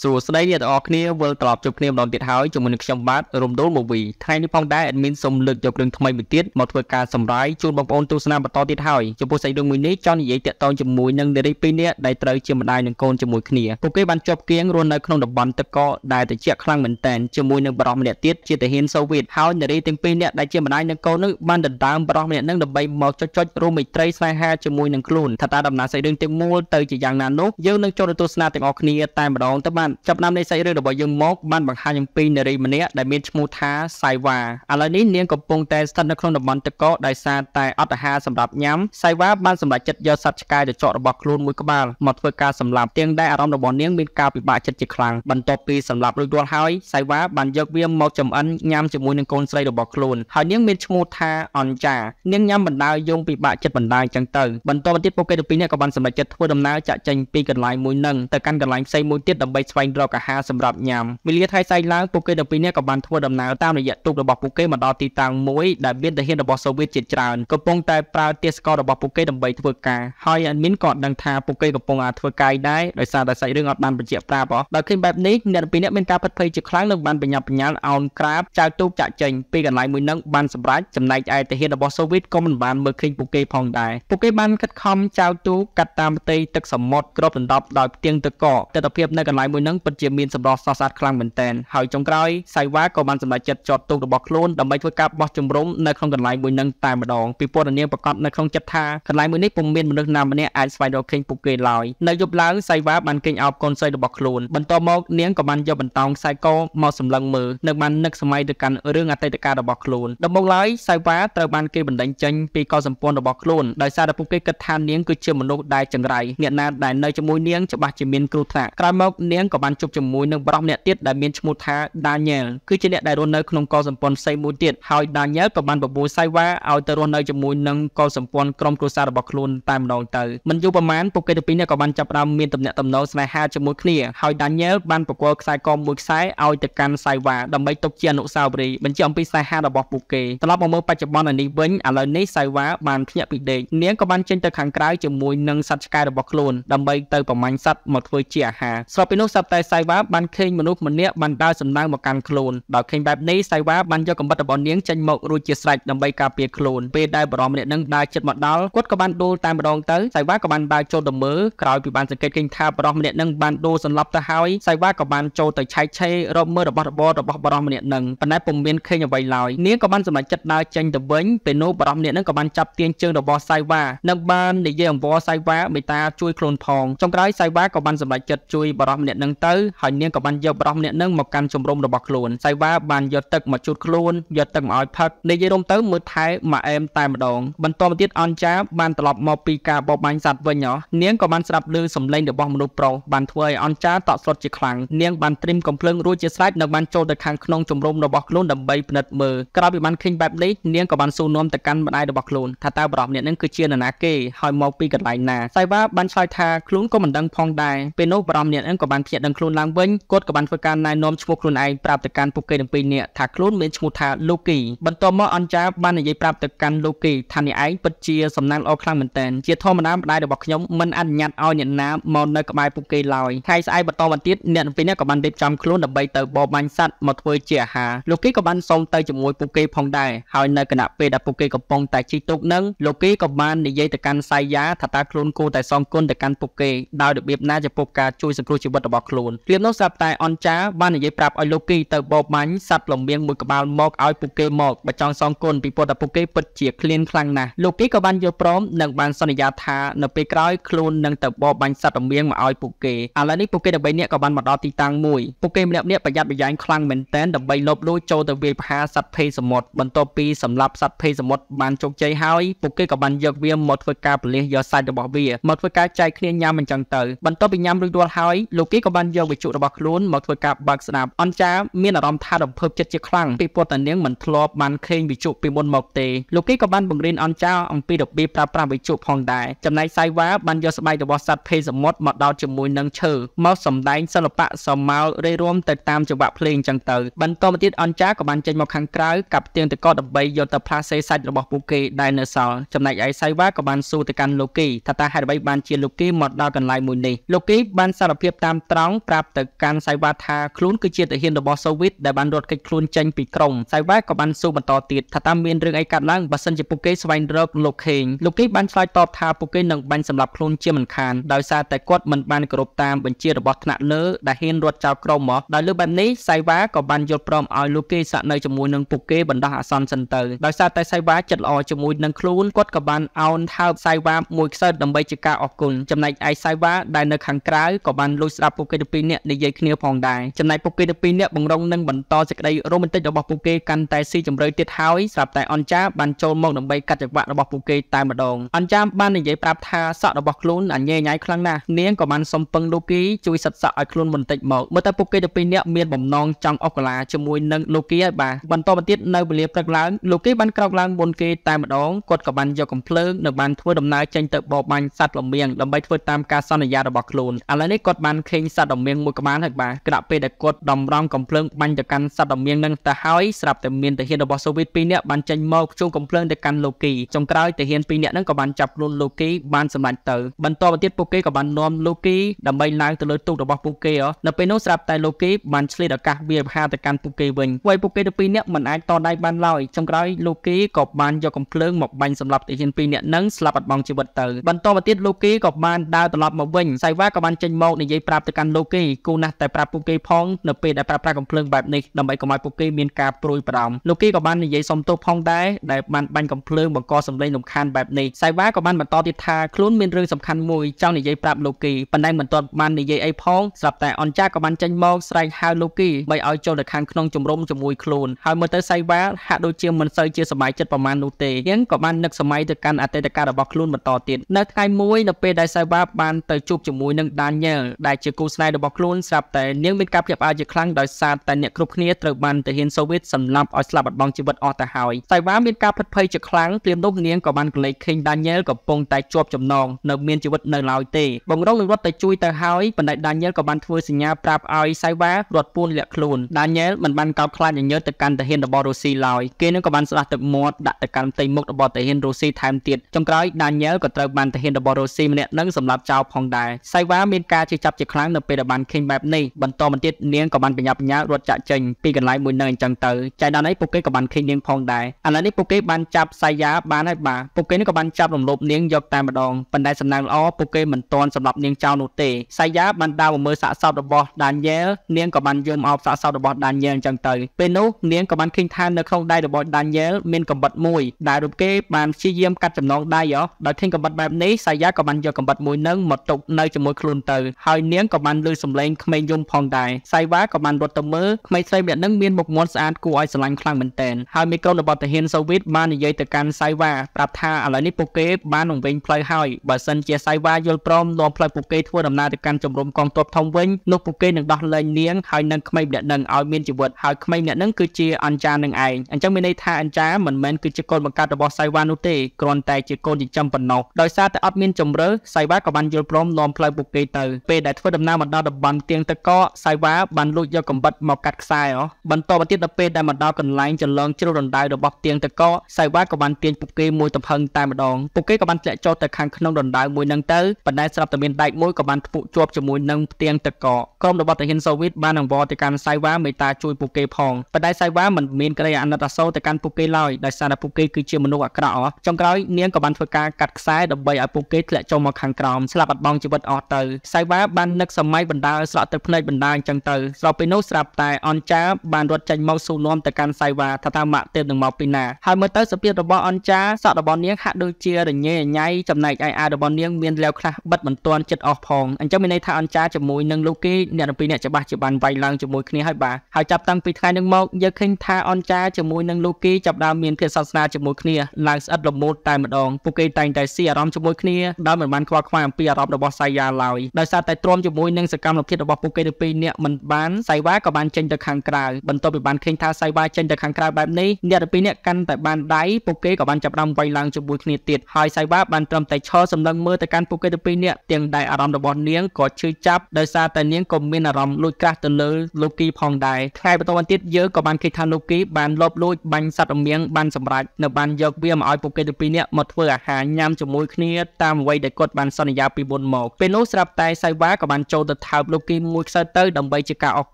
សួស្តីអ្នកទាំងអស់គ្នាវិលត្រឡប់ជួបគ្នាម្ដងទៀតហើយជាមួយនឹងខ្ញុំបាទរំដុលមូវីថ្ងៃនេះផងដែរអេដមីនសូមលើកយករឿងថ្មីមួយទៀតមកធ្វើការសម្រាយជូនបងប្អូនទស្សនាបន្តទៀតហើយចំពោះសាច់រឿងមួយនេះចង់និយាយតាក់ទងជាមួយនឹងនារីពីរនាក់ដែលត្រូវជាម្ដាយនិងកូនជាមួយគ្នាពួកគេបានជាប់គាងរស់នៅក្នុងតំបន់ទឹកកកដែលត្រជាក់ខ្លាំងមែនទែនជាមួយនឹងបរិសម្នាក់ទៀតជាទាហានសូវៀតហើយនារីទាំងពីរនាក់ដែលជាម្ដាយនិងកូននោះបានដណ្ដើមបរិសម្នាក់នឹងដើម្បីមកចុចចុចរួមមេត្រីស្នេហាជាមួយនឹងខ្លួនថាតើដំណើរសាច់រឿងទាំងមូលទៅជាយ៉ាងណានោះយើងនឹងចូលទៅទស្សនាទាំងអស់គ្នាតែម្ដងទៅបាទចាប់ផ្ដើមនៃសាច់រឿងរបស់យើងមកបានបង្ហាញអំពីនារីម្នាក់ដែលមានឈ្មោះថាសៃវ៉ាឥឡូវនេះនាងកំពុងតែស្ថិតនៅក្នុងតំបន់ទឹកកកដោយសារតែអត់អាហារសម្រាប់ញ៉ាំសៃវ៉ាបានសម្រេចចិត្តយកសត្វឆ្កែទៅចោករបស់ខ្លួនមួយក្បាលមកធ្វើការសម្លាប់ទាំងដែលអារម្មណ៍របស់នាងមានការពិបាកចិត្តជាខ្លាំងបន្ទាប់ពីសម្លាប់រួចរាល់ហើយសៃវ៉ាបានយកវាមកចំអិនញ៉ាំជាមួយនឹងកូនស្រីរបស់ខ្លួនហើយនាងមានឈ្មោះថាអនចានាងញ៉ាំបណ្ដាលយងពិបាកចិត្តបណ្ដាលចឹងទៅបន្តមកទៀតពួកគេទាំងពីរនាក់ក៏បានសម្រេចចិត្តធ្វើដំណើរចាក់ចេញពីកន្លែងមួយនឹងទៅកាន់កន្លែងផ្សេងមួយទៀតដើម្បីស្វែងរកអាហារសម្រាប់ញ៉ាំវេលាថ្ងៃស្អែកឡើងពួកគេដល់ពីនេះក៏បានធ្វើដំណើរតាមរយៈទូករបស់ពួកគេមកដល់ទីតាំងមួយដែលមានទាហានរបស់សូវៀតជាច្រើនកំពុងតែប្រើទាសកររបស់ពួកគេដើម្បីធ្វើការហើយអេមីនក៏ដឹងថាពួកគេកំពុងតែធ្វើកាយដែរដោយសារតែសាច់រឿងអត់បានបញ្ជាក់ប្រាប់ហ៎ដល់ឃើញបែបនេះអ្នកពីនេះមានការផិតភ័យជាខ្លាំងនិងបានបញ្ញាប់បញ្ញាល់អោនក្រាបចៅទូកចាក់ចេញពីកន្លែងមួយនឹងបានសម្រេចចំណែកឯទាហានរបស់សូវៀតក៏មិនបានមើលឃើញពួកគេផងដែរពួកគេបានខិតខំចៅទូកកាត់តាមផ្ទៃទឹកសមុទ្រគ្របដណ្ដប់ដោយផ្ទៀងទឹកកកទស្សនវិជ្ជានៅកន្លែងមួយនឹងពិតជាមានសម្រស់ស្រស់ស្អាតខ្លាំងមែនទែនហើយចុងក្រោយសៃវ៉ាក៏បានសម្រេចចិត្តចោតទូករបស់ខ្លួនដើម្បីធ្វើការបោះជំរំនៅក្នុងកន្លែងមួយនឹងតែម្ដងពីព័ត៌មានប្រកាសនៅក្នុងចិត្តថាកន្លែងមួយនេះពុំមានមនុស្សណាម្នាក់អាចស្វែងរកឃើញពួកគេឡើយនៅយប់ឡើងសៃវ៉ាបានគេងអោបកូនស្រីរបស់ខ្លួនបន្តមកនាងក៏បានយកបន្តោងខ្សែកមកសម្លឹងមើលនៅបាននឹកសម័យទៅកាន់រឿងអតីតកាលរបស់ខ្លួនដំបូងឡើយសៃវ៉ាត្រូវបានគេបណ្ដេញចេញពីកសម្ព័ន្ធរបស់ខ្លួនដោយសារតែពួកគេគិតថានាងគឺជាមនុស្សដែលចង្រៃអ្នកណាដែលនៅជាមួយនាងច្បាស់ជាមានគ្រោះថ្នាក់ក្រោយមកនាងក៏បានជួបជាមួយនឹងបរិសម្នាក់ទៀតដែលមានឈ្មោះថា Daniel គឺជាអ្នកដែលរស់នៅក្នុងកុលសម្ព័ន្ធផ្សេងមួយទៀតហើយ Daniel ក៏បានបបួលសៃវ៉ាឲ្យទៅរស់នៅជាមួយនឹងកុលសម្ព័ន្ធក្រុមគ្រួសាររបស់ខ្លួនតែម្ដងទៅមិនយូរប៉ុន្មានពួកគេទាំងពីរនាក់ក៏បានចាប់ផ្ដើមមានទំនាក់ទំនងស្នេហាជាមួយគ្នាហើយ Daniel បានប្រគល់ខ្សែកមួយខ្សែឲ្យទៅកាន់សៃវ៉ាដើម្បីទុកជាអនុស្សាវរីយ៍បញ្ជាក់អំពីស្នេហារបស់ពួកគេត្រឡប់មកមើលបច្ចុប្បន្ននេះវិញឥឡូវនេះសៃវ៉ាបានភ្ញាក់ពីដេកនាងក៏បានចេញទៅខាងក្រៅជាមួយនឹងសត្វឆ្កែរបស់ខ្លួនដើម្បីទៅប្រមាញ់សត្វមកធ្វើជាអាហារស្របពីនោះសតតែសៃវ៉ាបានឃើញមនុស្សម្នាក់បានដើរសំដៅមកកាន់ខ្លួនដោយឃើញបែបនេះសៃវ៉ាបានយកកំបិតរបស់នាងចេញមករួចជាស្រេចដើម្បីការពារខ្លួនពេលដែលបរមម្នាក់នឹងដើរជិតមកដល់គាត់ក៏បានដូលតែម្ដងទៅសៃវ៉ាក៏បានដើរចូលទៅមើលក្រោយពីបានសង្កេតឃើញថាបរមម្នាក់នឹងបានដូរសន្លប់ទៅហើយសៃវ៉ាក៏បាន ចូលទៅឆែកឆេររកមើលរបស់របររបស់បរមម្នាក់នឹងប៉ុន្តែពុំមានឃើញអ្វីឡើយនាងក៏បានសម្រេចចិត្តដើរចេញទៅវិញពេលនោះបរមម្នាក់នឹងក៏បានចាប់ទាញជើងរបស់សៃវ៉ានិងបាននិយាយអង្វរសៃវ៉ាមេត្តាជួយខ្លួនផងចុងក្រោយសៃវ៉ាក៏បានសម្រេចចិត្តជួយបរមម្នាក់នឹងទៅហើយនាងក៏បានយកប្រុសម្នាក់នឹងមកកាន់ជំរំរបស់ខ្លួនសៃវ៉ាបានយកទឹកមកជូតខ្លួនយកទឹកមកឲ្យផឹកនិយាយរំទៅមើលថែម៉ាអែមតែម្ដងបន្តមកទៀតអនចាបានត្រឡប់មកពីការបបាញ់សត្វវិញនាងក៏បានស្ដាប់ឮសំឡេងរបស់មនុស្សប្រុសបានធ្វើឲ្យអនចាតក់ស្លុតជាខ្លាំងនាងបានត្រិមកំភ្លើងរួចជាស្រេចនៅបានចូលទៅខាងក្នុងជំរំរបស់ខ្លួនដើម្បីពិនិត្យមើលក្រោយពីបានឃើញបែបនេះនាងក៏បានសួរនាំទៅកាន់ម្ដាយរបស់ខ្លួន ថាតើបរិបម្នាក់នឹងគឺជានរណាគេហើយមកពីកន្លែងណាសៃវ៉ាបានឆ្លើយថាខ្លួនក៏មិនដឹងផងដែរពេលនោះបរិបម្នាក់នឹងក៏បានព្ភ្ញាក់ដឹងខ្លួនឡើងវិញគាត់ក៏បានធ្វើការណែនាំឈ្មោះខ្លួនឯងប្រាប់ទៅកាន់ពួកគេទាំងពីរនាក់ថាខ្លួនមានឈ្មោះថាលូគីបន្ទាប់មកអនចាបាននិយាយប្រាប់ទៅកាន់លូគីថាអ្នកឯងពិតជាសំណាងល្អខ្លាំងមែនទែនជាធម្មតាម្ដាយរបស់ខ្ញុំមិនអនុញ្ញាតឲ្យអ្នកណាមកនៅក្បែរពួកគេឡើយថ្ងៃស្អែកបន្តមកទៀតអ្នកទាំងពីរនាក់ក៏បានរៀបចំខ្លួនដើម្បីទៅបបបាញ់សត្វមកធ្វើជាអាហារលូគីក៏បានសូមទៅជាមួយពួកគេផងដែរហើយនៅគណៈពេលដែលពួកគេកំពុងតែជីកទុកនឹងលូគីក៏បាននិយាយទៅកាន់សាយយ៉ាថាតើខ្លួនគួរតែសងគុណទៅកាន់ពួកគេដោយរបៀបណាចំពោះការជួយសង្គ្រោះជីវិតរបស់របស់ខ្លួនព្រាមនោះស្រាប់តែអនចាបាននិយាយប្រាប់ឲ្យលោកគីទៅបបបាញ់សត្វលំមៀងមួយក្បាលមកឲ្យពួកគេមកបច្ចងសងគុណពីពុតតែពួកគេពិតជាឃ្លានខ្លាំងណាស់លោកគីក៏បានយល់ព្រមនិងបានសន្យាថានៅពេលក្រោយខ្លួននឹងទៅបបបាញ់សត្វលំមៀងមកឲ្យពួកគេឥឡូវនេះពួកគេដើម្បីអ្នកក៏បានមកដល់ទីតាំងមួយពួកគេម្នាក់ៗប្រយ័ត្នប្រយែងខ្លាំងមែនទែនដើម្បីលបលួចចូលទៅវាយប្រហារសត្វភេសមុទ្របន្ទាប់ពីសម្លាប់សត្វភេសមុទ្របានជោគជ័យហើយពួកគេក៏បានយកវាមកធ្វើការពលិះយកសាច់របស់វាមកធ្វើការចែកគ្នាញ៉ាំអញ្ចឹងទៅបន្ទាប់ពីញ៉ាំរួចរាល់ហើយលោកគីក៏បានយកវិជុរបស់ខ្លួនមកធ្វើការបើកស្ដាប់អនចាមានអារម្មណ៍ថារំភើបចិត្តជាខ្លាំងពីពុតតានាងមិនធ្លាប់បានឃើញវិជុពីមុនមកទេលោកគេក៏បានបង្រៀនអនចាអំពីរបៀបប្រើប្រាស់វិជុផងដែរចំណែកសៃវ៉ាបានយកស្បែករបស់សត្វភេសមុទ្រមកដោតជាមួយនឹងឈើមកសម្ដែងសិល្បៈសមមោលរេរួមទៅតាមចង្វាក់ភ្លេងចឹងទៅបន្តមកទៀតអនចាក៏បានចេញមកខាងក្រៅកាប់ទៀងតកដើម្បីយកទៅផ្លាសេសាច់របស់ពួកគេដែលនៅសល់ចំណែកឯសៃវ៉ាក៏បានសួរទៅកាន់លោកគេថាតើហេតុអ្វីបានជាលោកគេមកដល់កន្លែងមួយនេះលោកគេបានសារភាពតាមត្រណង់ប្រាប់ទៅកាន់សៃវ៉ាថាខ្លួនគឺជាទាហានរបស់សូវៀតដែលបានរត់គេចខ្លួនចេញពីក្រុងសៃវ៉ាក៏បានសួរបន្តទៀតថាតើមានរឿងអីកើតឡើងបើសិនជាពួកគេស្វែងរកលោកខេងលោកខេងបានឆ្លើយតបថាពួកគេនឹងបាញ់សម្លាប់ខ្លួនជាមិនខានដោយសារតែគាត់មិនបានគោរពតាមបញ្ជារបស់ថ្នាក់លើដែលហ៊ានរត់ចោលក្រុមមកដោយលើបែបនេះសៃវ៉ាក៏បានយល់ព្រមឲ្យលោកគេសាក់នៅជាមួយនឹងពួកគេបណ្ដោះអាសន្នសិនទៅដោយសារតែសៃវ៉ាចិត្តល្អជាមួយនឹងខ្លួនគាត់ក៏បានអោនថើបសៃវ៉ាមួយខ្សែដើម្បីជាការអរគុណចំណែកឯសៃវ៉ាដែលនៅខាងក្រៅក៏បានលួចស្ដាប់ពួកគេទាំងពីរនាក់និយាយគ្នាផងដែរចំណែកពួកគេទាំងពីរនាក់បង្រងនឹងបន្តសេចក្តីរ៉ូមែនទិករបស់ពួកគេកាន់តែស៊ីជម្រៅទៀតហើយស្រាប់តែអនចាបានចូលមកដើម្បីកាត់ចង្វាក់របស់ពួកគេតែម្ដងអនចាបាននិយាយប្រាប់ថាសក់របស់ខ្លួនអញញ៉ៃខ្លាំងណាស់នាងក៏បានសុំពឹងលោកីជួយសិតសក់ឲ្យខ្លួនបន្តិចមកមើលតែពួកគេទាំងពីរនាក់មានបំណងចង់អុកកាឡាជាមួយនឹងលោកីហើយបាទបន្តមកទៀតនៅវេលាព្រឹកឡើងលោកីបាន ក្រោកឡើងមុនគេតែម្ដងគាត់ក៏បានយកកំភ្លើងនៅបានធ្វើដំណើរចេញទៅបបាញ់សត្វលំមៀងដើម្បីធ្វើតាមការសន្យារបស់ខ្លួនឥឡូវនេះគាត់បានឃើញសត្វដំមៀងមួយក្បាលហើយបាទក្រៅពេលដែលគាត់ដំរំកំភ្លើងបាញ់ទៅកាន់សត្វដំមៀងនឹងទៅហើយស្រាប់តែមានទាហានរបស់សូវៀត2នាក់បានចេញមកជួងកំភ្លើងទៅកាន់លោកគីចុងក្រោយទាហាន2នាក់នឹងក៏បានចាប់ខ្លួនលោកគីបានសម្លាញ់ទៅបន្តមកទៀតពួកគេក៏បាននាំលោកគីដើម្បីឡើងទៅលើទូករបស់ពួកគេនៅពេលនោះស្រាប់តែលោកគីបានឆ្លៀតឱកាសវាប្រហារទៅកាន់ពួកគេវិញហើយពួកគេទាំងពីរនាក់មិនអាចតដៃបានឡើយចុងក្រោយលោកគីក៏បានយកកំភ្លើងមកបាញ់សម្លាប់ទាហាន2នាក់នឹងស្លាប់បាត់បង់ជីវិតទៅបន្តមកទៀតលោកគីក៏បានដើរត្រឡប់មកវិញសៃវ៉ាក៏បានចេញមកនិយាយប្រាប់ទៅកាន់នោះគេគូណាស់តែប្រាប់ពួកគេផងនៅពេលដែលប្រាប់ប្រាស់កំភ្លើងបែបនេះដើម្បីកុំឲ្យពួកគេមានការព្រួយបារម្ភលោកគេក៏បាននិយាយសុំទោសផងដែរដែលបានបាញ់កំភ្លើងបង្កសម្លេងរំខានបែបនេះសៃវ៉ាក៏បានបន្តទៀតថាខ្លួនមានរឿងសំខាន់មួយចង់និយាយប្រាប់លោកគីប៉ុន្តែមិនទាន់បាននិយាយអីផងស្រាប់តែអនចាក៏បានចេញមក ស្រែកហៅលោកគីបីឲ្យចូលទៅខាងក្នុងជំរំជាមួយខ្លួនហើយមើលទៅសៃវ៉ាហាក់ដូចជាមិនសូវជាសบายចិត្តប្រមាណនោះទេយ៉ាងក៏បាននឹកសម័យទៅកាន់អតីតកាលរបស់ខ្លួនបន្តទៀតនៅថ្ងៃមួយនៅពេលដែលសៃវ៉ាបានទៅជួបជាមួយនឹងដានញ៉ែលដែលជាគូស្នេហ៍របស់ខ្លួនស្រាប់តែនាងមានការភ្ញាក់ផ្អើលជាខ្លាំងដោយសារតែអ្នកគ្រប់គ្នាត្រូវបានទាហានសូវៀតសម្លាប់ឲ្យស្លាប់បាត់បង់ជីវិតអស់ទៅហើយតៃវ៉ាមានការភិតភ័យជាខ្លាំងព្រមនោះនាងក៏បានកលេចឃើញដានីយ៉ែលកំពុងតែជាប់ចំណងនៅមានជីវិតនៅឡើយទេបងរងនឹងរត់ទៅជួយទៅហើយបណ្ដៃដានីយ៉ែលក៏បានធ្វើសញ្ញាប្រាប់ឲ្យសៃវ៉ារត់ពួនលាក់ខ្លួនដានីយ៉ែលមិនបានកោតខ្លាចញញើតទៅកាន់ទាហានរបស់រុស្ស៊ីឡើយគេនឹងក៏បានស្ដាស់ទឹកមាត់ដាក់ទៅកាន់ផ្ទៃមុខរបស់ទាហានរុស្ស៊ីថែមទៀតចុងក្រោយដានីយ៉ែលក៏ត្រូវបានទាហានរបស់រុស្ស៊ីម្នាក់នឹងសម្លាប់ចោលផងដែរសៃវ៉ាមានការជិះចាប់ជាខ្លាំងនៅពេលដែលបានឃើញបែបនេះបន្តមកទៀតនាងក៏បានបញ្ញាបញ្ញារត់ចាក់ចេញពីកន្លែងមួយនឹងអញ្ចឹងទៅចៃដន្យនេះពួកគេក៏បានឃើញនាងផងដែរឥឡូវនេះពួកគេបានចាប់សាយាបានហើយបាទពួកគេនេះក៏បានចាប់រំលោភនាងយកតែម្ដងប៉ុន្តែសំណាងល្អពួកគេមិនទាន់សម្លាប់នាងចោលនោះទេសាយាបានដើរមកមើលសាកសពរបស់ដានីយ៉ែលនាងក៏បានយល់មកអបសាកសពរបស់ដានីយ៉ែលអញ្ចឹងទៅពេលនោះនាងក៏បានឃើញថានៅក្នុងដៃរបស់ដានីយ៉ែលមានកំបិតមួយដែលរូបគេបានព្យាយាមកាត់ចំណងដៃហ៎ដោយឃើញកំបិតបែបនេះសាយាក៏បានយកកំបិតមួយនឹងមកទុកនៅជាមួយខ្លួនទៅហើយនាងក៏បានបានលើសំឡេងក្មេងយំផងដែរសៃវ៉ាក៏បានរត់ទៅមើលក្មេងស្រីម្នាក់នឹងមានមុខមាត់ស្អាតគួរឲ្យស្រឡាញ់ខ្លាំងមែនទែនហើយមីក្រូរបស់ទាហានសូវៀតបាននិយាយទៅកាន់សៃវ៉ាប្រាប់ថាឥឡូវនេះពួកគេបាននឹងវិញផ្លូវហើយបើសិនជាសៃវ៉ាយល់ព្រមនាំផ្លូវពួកគេធ្វើដំណើរទៅកាន់ជំរំកងទ័ពធំវិញនោះពួកគេនឹងដោះលែងនាងហើយនឹងក្មេងម្នាក់នឹងឲ្យមានជីវិតហើយក្មេងម្នាក់នឹងគឺជាអញ្ចានឹងឯងអញ្ចឹងមានន័យថាអញ្ចាមិនមែនគឺជាកូនបង្កើតរបស់សៃវ៉ានោះទេគ្រាន់តែជាកូនចិញ្ចឹមប៉ុណ្ណោះដោយសារតែអត់មានជំរឿសៃវ៉ាក៏បានយល់ព្រមនាំផ្លូវពួកគេទៅពេលដែលធ្វើដំណើរមកដល់តំបន់ទៀងទឹកកកសាយវ៉ាបានលួចយកកំបិតមកកាត់ខ្សែអបន្តមកទៀតដល់ពេលដែលមកដល់កន្លែងចន្លងជ្រុះរណ្ដៅរបស់ទៀងទឹកកកសាយវ៉ាក៏បានទាញពួកគេមួយទំហឹងតែម្ដងពួកគេក៏បានធ្លាក់ចុះទៅខាងក្នុងរណ្ដៅមួយនឹងទៅប៉ុន្តែស្រាប់តែមានដែកមួយក៏បានធ្ពក់ជាប់ជាមួយនឹងទៀងទឹកកកក្រុមរបស់ទាហានសូវៀតបានអង្វរទៅកាន់សាយវ៉ាមេតាជួយពួកគេផងប៉ុន្តែសាយវ៉ាមិនមានក្តីអាណិតអាសូរទៅកាន់ពួកគេឡើយដោយសារតែពួកគេគឺជាមនុស្សអាក្រក់ចុងក្រោយនាងក៏បានធ្វើការកាត់ខ្សែដើម្បីឲ្យពួកគេធ្លាក់ចុះមកខាងក្រោមស្លាប់បាត់បង់ជីវិតអស់ទៅសាយវ៉ាបាននឹកសមម៉ៃបណ្ដាលស្រក់ទឹកភ្នែកបណ្ដាអញ្ចឹងទៅស្របពេលនោះស្រាប់តែអនចាបានរត់ចេញមកស៊ូនាំទៅកាន់សៃវ៉ាថាតាម៉ាក់ទេពនឹងមកពីណាហើយមើលទៅសភាពរបស់អនចាសក់របស់នាងហាក់ដូចជារញ៉េញ៉ៃចំណែកឯអារបស់នាងមានលាវខ្លះបិទមិនទាន់ចិត្តអស់ផងអញ្ចឹងមានន័យថាអនចាជាមួយនឹងលោកគេអ្នកទាំងពីរអ្នកច្បាស់ជាបានវាយឡើងជាមួយគ្នាហើយបាទហើយចាប់តាំងពីថ្ងៃនឹងមកយើងឃើញថាអនចាជាមួយនឹងលោកគេចាប់ដើមមានភាពសាសនាជាមួយគ្នាឡើងស្អិតរមូតតែម្ដងពួកគេតែងតែស៊ីអារម្មណ៍ជាមួយគ្នាដោយមិនបានខ្វល់ខ្វាយអំពីអារម្មណ៍របស់សាយាឡើយដោយសារតែទ្រាំជាមួយនឹងនិងសកម្មភាពរបស់ពួកគេទៅពីរនាក់មិនបានសៃវ៉ាក៏បានចេញទៅខាងក្រៅបន្ទាប់ពីបានឃើញថាសៃវ៉ាចេញទៅខាងក្រៅបែបនេះអ្នកទៅពីរនាក់កាន់តែបានដៃពួកគេក៏បានចាប់ដើមវាយឡើងជាមួយគ្នាទៀតហើយសៃវ៉ាបានត្រឹមតែឈរសម្លឹងមើលទៅកាន់ពួកគេទៅពីរនាក់ទាំងដៃអារម្មណ៍របស់នាងក៏ឈឺចាប់ដោយសារតែនាងក៏មានអារម្មណ៍លួចក្រាស់ទៅលើលោកីផងដែរថ្ងៃបន្តបន្ទាទៀតយើងក៏បានឃើញថាលោកីបានលបលួចបាញ់សត្វរមៀងបានសម្រេចនៅបានយកវាមកឲ្យពួកគេទៅពីរនាក់មកធ្វើអាហារញ៉ាំជាមួយគ្នាតាមអ្វីដែលគាត់បានសន្យាពីមុនមកពេលនោះស្រាប់តែសៃវ៉ាក៏បានចូលទៅទៅថើបលោកគីមួយខ្សែទៅដើម្បីជាការអរ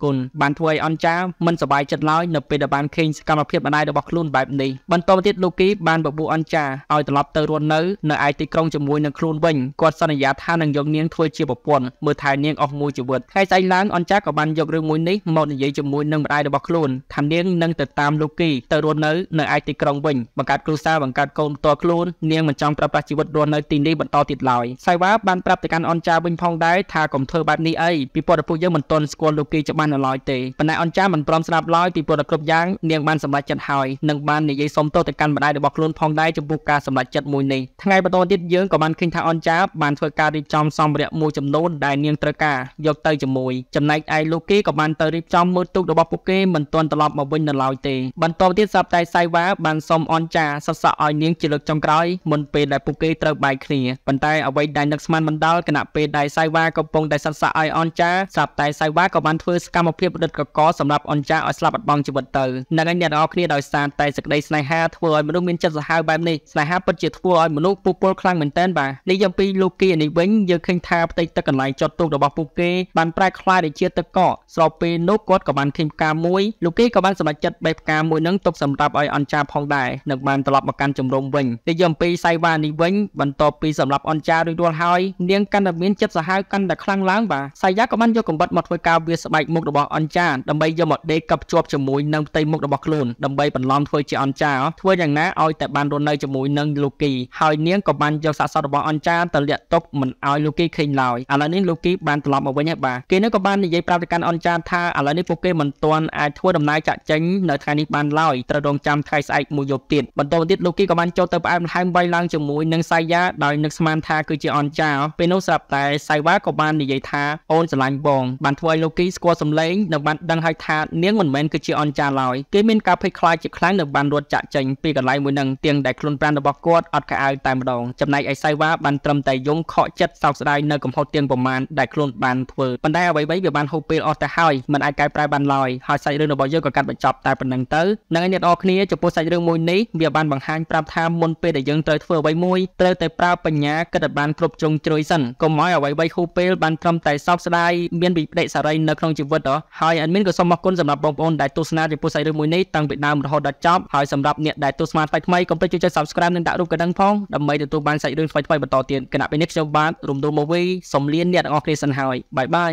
គុណបានធ្វើឲ្យអនចាមិនសប្បាយចិត្តឡើយនៅពេលដែលបានឃើញសកម្មភាពម្ដាយរបស់ខ្លួនបែបនេះបន្តមកទៀតលោកគីបានបបួលអនចាឲ្យត្រឡប់ទៅរស់នៅនៅឯទីក្រុងជាមួយនឹងខ្លួនវិញគាត់សន្យាថានឹងយកនាងធ្វើជាប្រពន្ធមើលថែនាងអស់មួយជីវិតថ្ងៃស្អែកឡើងអនចាក៏បានយករឿងមួយនេះមកនិយាយជាមួយនឹងម្ដាយរបស់ខ្លួនថានាងនឹងទៅតាមលោកគីទៅរស់នៅនៅឯទីក្រុងវិញបង្កើតគ្រួសារបង្កើតកូនផ្ទាល់ខ្លួននាងមិនចង់ប្រើប្រាស់ជីវិតរស់នៅទីនេះបន្តទៀតឡើយសាយវ៉ាបានប្រាប់ទៅកាន់អនចាវិញផងដែរថាកុំធ្វើបែបនេះនេះអីពីពលរដ្ឋពួកយើងមិនទាន់ស្គាល់លោកគេច្បាស់នៅឡើយទេប៉ុន្តែអនចាមិនព្រមស្ដាប់ឡើយពីពលរដ្ឋគ្រប់យ៉ាង នាងបានសម្រេចចិត្តហើយនឹងបាននិយាយសុំទោសទៅកាន់ម្ដាយរបស់ខ្លួនផងដែរចំពោះការ សម្រេចចិត្តមួយនេះថ្ងៃបន្តទៀតយើងក៏បានឃើញថាអនចាបានធ្វើការរៀបចំសម្ភារៈមួយចំនួនដែលនាងត្រូវការ យកទៅជាមួយចំណែកឯលោកគេក៏បានទៅរៀបចំមើលទូករបស់ពួកគេមិនទាន់ត្រឡប់មកវិញនៅឡើយទេបន្តទៀតសាប់តែសៃវ៉ាបានសុំអនចាសត់សក់ឲ្យនាងជាលើកចុងក្រោយមុនពេលដែលពួកគេត្រូវបែកគ្នាប៉ុន្តែអ្វីដែលនឹកស្មានមិនដល់គណៈពេលដែលសៃវ៉ាកំពុងតែសត់សក់ក់ឲ្យអនចាស្រាប់តែសៃវ៉ាក៏បានធ្វើសកម្មភាពរឹតកកសម្រាប់អនចាឲ្យស្លាប់បាត់បង់ជីវិតទៅនឹងឯងអ្នកនរគ្នាដោយសារតែសេចក្តីស្នេហាធ្វើឲ្យមនុស្សមានចិត្តសាហាវបែបនេះស្នេហាពិតជាធ្វើឲ្យមនុស្សពុះពលខ្លាំងមែនទែនបាទនេះយ៉ាងពីលោកគីនេះវិញយើងឃើញថាផ្ទៃទឹកកន្លែងចត់ទូករបស់ពួកគេបានប្រែក្លាយទៅជាទឹកកកស្របពេលនោះគាត់ក៏បានឃើញផ្កាមួយលោកគីក៏បានសម្រេចចិត្តបេះផ្កាមួយនឹងទុកសម្រាប់ឲ្យអនចាផងដែរនឹងបានត្រឡប់មកកាន់ជំរំវិញនេះយ៉ាងពីសៃវ៉ានេះវិញបន្ទាប់ពីសម្រាប់អនចារួចរាល់ហើយ នាងកាន់តែមានចិត្តសាហាវកាន់តែខ្លាំងឡើងបាទសាយ៉ាក៏បានយកកំបិតមកធ្វើការវាស្បែកមុខរបស់អនចាដើម្បីយកមកដេកកັບជាប់ជាមួយនឹងផ្ទៃមុខរបស់ខ្លួនដើម្បីបន្លំធ្វើជាអនចាធ្វើយ៉ាងណាឲ្យតែបានរស់នៅជាមួយនឹងលូគីហើយនាងក៏បានយកសាកសពរបស់អនចាទៅលាក់ទុកមិនឲ្យលូគីឃើញឡើយឥឡូវនេះលូគីបានត្រឡប់មកវិញហើយបាទគេនឹងក៏បាននិយាយប្រាប់ទៅកាន់អនចាថាឥឡូវនេះពួកគេមិនទាន់អាចធ្វើដំណើរចាក់ចេញនៅថ្ងៃនេះបានឡើយត្រូវរងចាំថ្ងៃស្អែកមួយយប់ទៀតបន្តមកទៀតលូគីក៏បានចូលទៅផ្អែមល្ហែមវៃឡើងជាមួយនឹងសាយ៉ាដោយនឹកស្មានថាគឺជាអនចាពេលនោះស្រាប់តែសាយវ៉ាក៏បាននិយាយថាអូនស្រឡាញ់បងបានធ្វើឲ្យលោកគីស្គាល់សម្លេងនិងបានដឹងហើយថានាងមិនមែនគឺជាអនចាឡើយគេមានការភ័យខ្លាចជាខ្លាំងនៅបានរត់ចាក់ចេញពីកន្លែងមួយនឹងទៀងដែលខ្លួនប្រាណរបស់គាត់អត់កៅអៅតែម្ដងចំណែកឯសៃវ៉ាបានត្រឹមតែយំខកចិត្តសោកស្ដាយនៅកំហុសទៀងប្រមាណដែលខ្លួនបានធ្វើប៉ុន្តែអ្វីៗវាបានហូបពេលអស់ទៅហើយមិនអាចកែប្រែបានឡើយហើយសាច់រឿងរបស់យើងក៏កាត់បញ្ចប់តែប៉ុណ្្នឹងទៅនឹងឯអ្នកនរគ្នាចំពោះសាច់រឿងមួយនេះវាបានបង្ហាញប្រាប់ថាមុនពេលដែលយើងត្រូវធ្វើអ្វីមួយត្រូវតែប្រើបញ្ញាគិតឲ្យបានគ្រប់ជ្រុងជ្រោយសិនកុំឲ្យអ្វីៗហូបពេលបានត្រឹមតែសោកស្ដាយមានពីប្តីសារីនៅក្នុងជីវិតហើយអេដមីនក៏សូមអរគុណសម្រាប់បងប្អូនដែលទស្សនាចំពោះសាច់រឿងមួយនេះតាំងពីដើមរហូតដល់ចប់ហើយសម្រាប់អ្នកដែលទស្សនាថ្មីថ្មីកុំភ្លេចចុច Subscribe និងដាក់រូបកណ្ដឹងផងដើម្បីទទួលបានសាច់រឿងថ្មីថ្មីបន្តទៀតគណៈពេលនេះខ្ញុំបាទរំដងមកវិញសូមលានអ្នកទាំងអស់គ្នាសិនហើយបាយបាយ